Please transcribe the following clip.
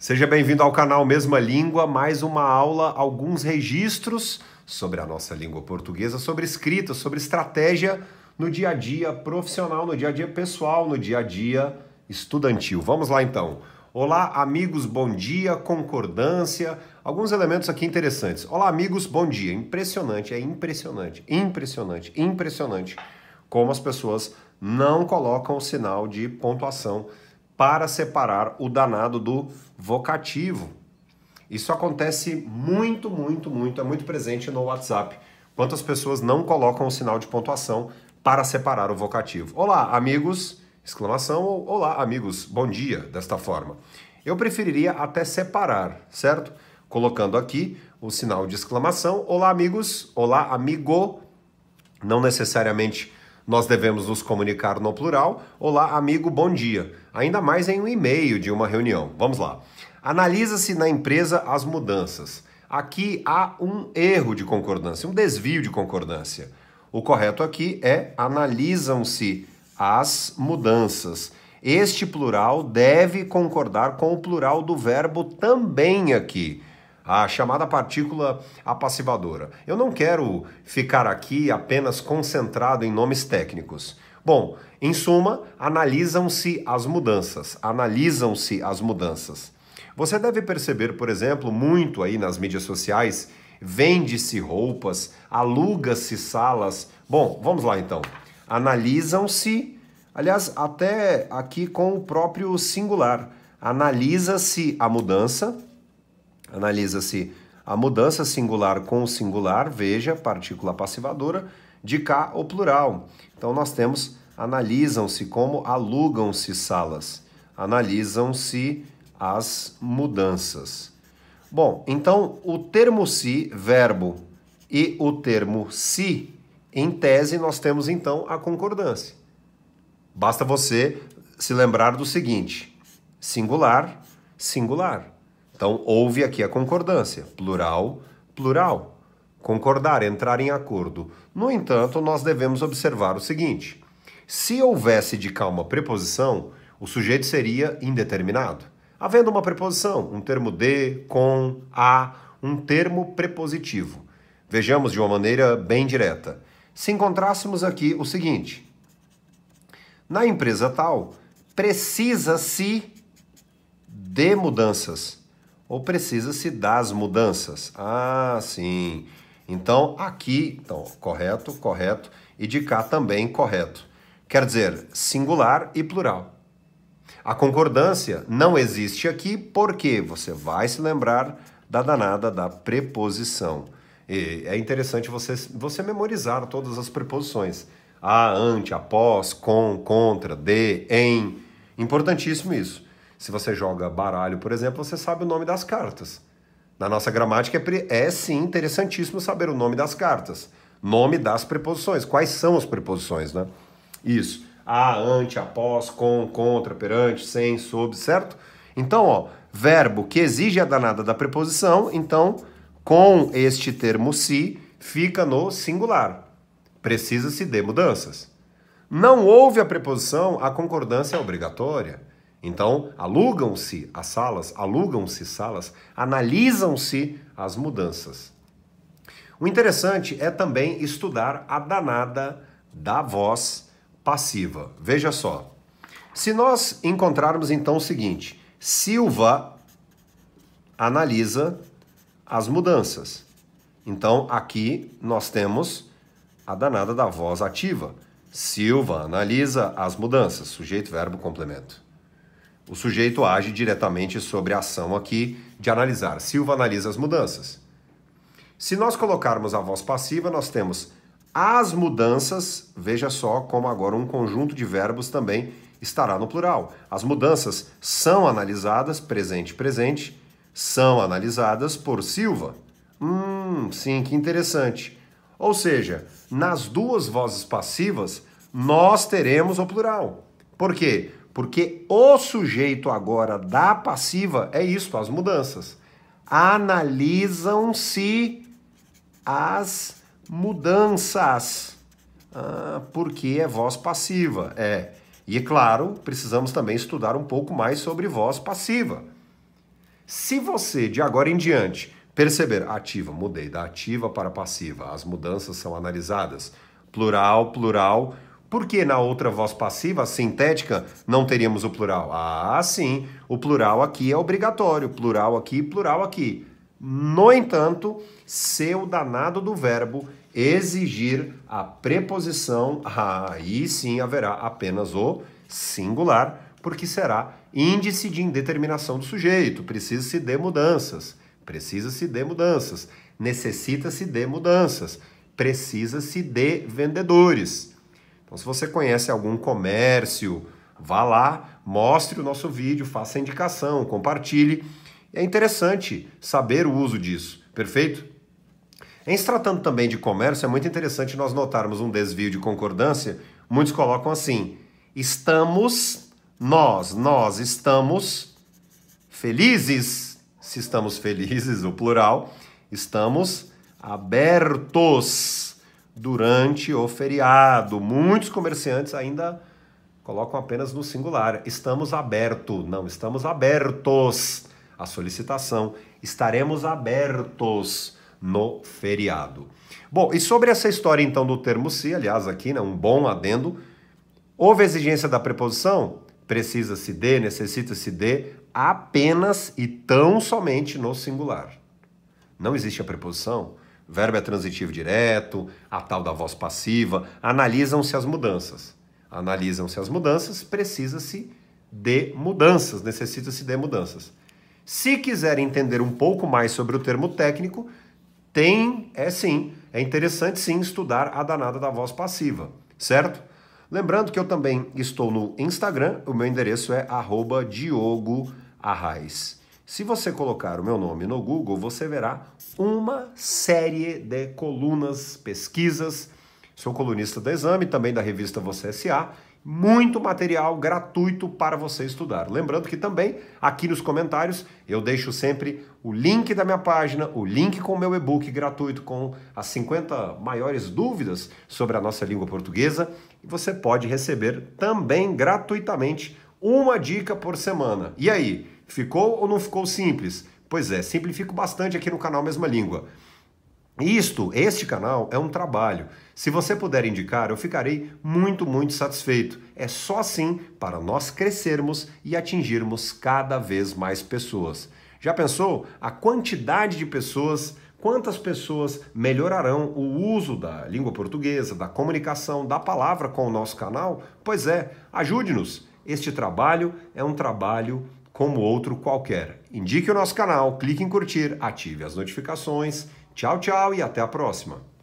Seja bem-vindo ao canal Mesma Língua, mais uma aula, alguns registros sobre a nossa língua portuguesa, sobre escrita, sobre estratégia no dia a dia profissional, no dia a dia pessoal, no dia a dia estudantil. Vamos lá então. Olá, amigos, bom dia, concordância. Alguns elementos aqui interessantes. Olá, amigos, bom dia. Impressionante, é impressionante, impressionante, impressionante como as pessoas não colocam o sinal de pontuação para separar o danado do vocativo. Isso acontece muito, muito, muito, é muito presente no WhatsApp. Quantas pessoas não colocam o sinal de pontuação para separar o vocativo? Olá, amigos! Exclamação Olá, amigos, bom dia, desta forma. Eu preferiria até separar, certo? Colocando aqui o sinal de exclamação, Olá, amigos, Olá, amigo. Não necessariamente nós devemos nos comunicar no plural. Olá, amigo, bom dia. Ainda mais em um e-mail de uma reunião. Vamos lá. Analisa-se na empresa as mudanças. Aqui há um erro de concordância, um desvio de concordância. O correto aqui é analisam-se as mudanças. Este plural deve concordar com o plural do verbo também aqui a chamada partícula apassivadora. Eu não quero ficar aqui apenas concentrado em nomes técnicos. Bom, em suma, analisam-se as mudanças, analisam-se as mudanças. Você deve perceber, por exemplo, muito aí nas mídias sociais, vende-se roupas, aluga-se salas. Bom, vamos lá então. Analisam-se, aliás, até aqui com o próprio singular. Analisa-se a mudança, Analisa-se a mudança singular com singular, veja, partícula passivadora, de cá o plural. Então nós temos analisam-se como alugam-se salas, analisam-se as mudanças. Bom, então o termo se, verbo, e o termo se, em tese, nós temos então a concordância. Basta você se lembrar do seguinte: singular, singular. Então, houve aqui a concordância, plural, plural. Concordar, entrar em acordo. No entanto, nós devemos observar o seguinte: se houvesse de cá uma preposição, o sujeito seria indeterminado. Havendo uma preposição, um termo de, com, a, um termo prepositivo. Vejamos de uma maneira bem direta. Se encontrássemos aqui o seguinte: na empresa tal, precisa-se de mudanças ou precisa-se das mudanças? Ah, sim. Então, aqui, então, correto, correto, e de cá também correto. Quer dizer, singular e plural. A concordância não existe aqui porque você vai se lembrar da danada da preposição. E é interessante você, você memorizar todas as preposições. A, ante, após, com, contra, de, em. Importantíssimo isso. Se você joga baralho, por exemplo, você sabe o nome das cartas. Na nossa gramática é, é sim interessantíssimo saber o nome das cartas, nome das preposições, quais são as preposições, né? Isso. A, ante, após, com, contra, perante, sem, sob, certo? Então, ó, verbo que exige a danada da preposição, então com este termo se fica no singular. Precisa-se de mudanças. Não houve a preposição, a concordância é obrigatória. Então, alugam-se as salas, alugam-se salas, analisam-se as mudanças. O interessante é também estudar a danada da voz passiva. Veja só. Se nós encontrarmos então o seguinte: Silva analisa as mudanças. Então, aqui nós temos a danada da voz ativa. Silva analisa as mudanças, sujeito, verbo, complemento o sujeito age diretamente sobre a ação aqui de analisar. Silva analisa as mudanças. Se nós colocarmos a voz passiva, nós temos as mudanças, veja só como agora um conjunto de verbos também estará no plural. As mudanças são analisadas, presente, presente, são analisadas por Silva. Hum, sim, que interessante. Ou seja, nas duas vozes passivas, nós teremos o plural. Por quê? Porque o sujeito agora da passiva é isso, as mudanças. Analisam-se as mudanças. Ah, porque é voz passiva. É. E é claro, precisamos também estudar um pouco mais sobre voz passiva. Se você, de agora em diante, perceber ativa, mudei da ativa para passiva, as mudanças são analisadas, plural, plural, por que na outra voz passiva, sintética, não teríamos o plural? Ah, sim, o plural aqui é obrigatório, plural aqui, plural aqui. No entanto, seu danado do verbo exigir a preposição, ah, aí sim haverá apenas o singular, porque será índice de indeterminação do sujeito. Precisa-se de mudanças, precisa-se de mudanças, necessita-se de mudanças, precisa-se de vendedores então, se você conhece algum comércio, vá lá, mostre o nosso vídeo, faça indicação, compartilhe. É interessante saber o uso disso, perfeito? Em se tratando também de comércio, é muito interessante nós notarmos um desvio de concordância. Muitos colocam assim: estamos, nós, nós estamos felizes, se estamos felizes, o plural, estamos abertos durante o feriado. Muitos comerciantes ainda colocam apenas no singular. Estamos aberto. Não, estamos abertos. A solicitação. Estaremos abertos no feriado. Bom, e sobre essa história então do termo se, aliás, aqui, né, um bom adendo. Houve exigência da preposição? Precisa-se de, necessita-se de, apenas e tão somente no singular. Não existe a preposição? verbo é transitivo direto, a tal da voz passiva, analisam-se as mudanças. Analisam-se as mudanças, precisa-se de mudanças, necessita-se de mudanças. Se quiser entender um pouco mais sobre o termo técnico, tem, é sim, é interessante sim estudar a danada da voz passiva, certo? Lembrando que eu também estou no Instagram, o meu endereço é arroba Diogo Arraes. Se você colocar o meu nome no Google, você verá uma série de colunas, pesquisas. Sou colunista do Exame, também da revista Você S.A. Muito material gratuito para você estudar. Lembrando que também aqui nos comentários eu deixo sempre o link da minha página, o link com o meu e-book gratuito com as 50 maiores dúvidas sobre a nossa língua portuguesa. E você pode receber também gratuitamente uma dica por semana. E aí? Ficou ou não ficou simples? Pois é, simplifico bastante aqui no canal Mesma Língua. Isto, este canal, é um trabalho. Se você puder indicar, eu ficarei muito, muito satisfeito. É só assim para nós crescermos e atingirmos cada vez mais pessoas. Já pensou a quantidade de pessoas, quantas pessoas melhorarão o uso da língua portuguesa, da comunicação, da palavra com o nosso canal? Pois é, ajude-nos. Este trabalho é um trabalho como outro qualquer. Indique o nosso canal, clique em curtir, ative as notificações. Tchau, tchau e até a próxima!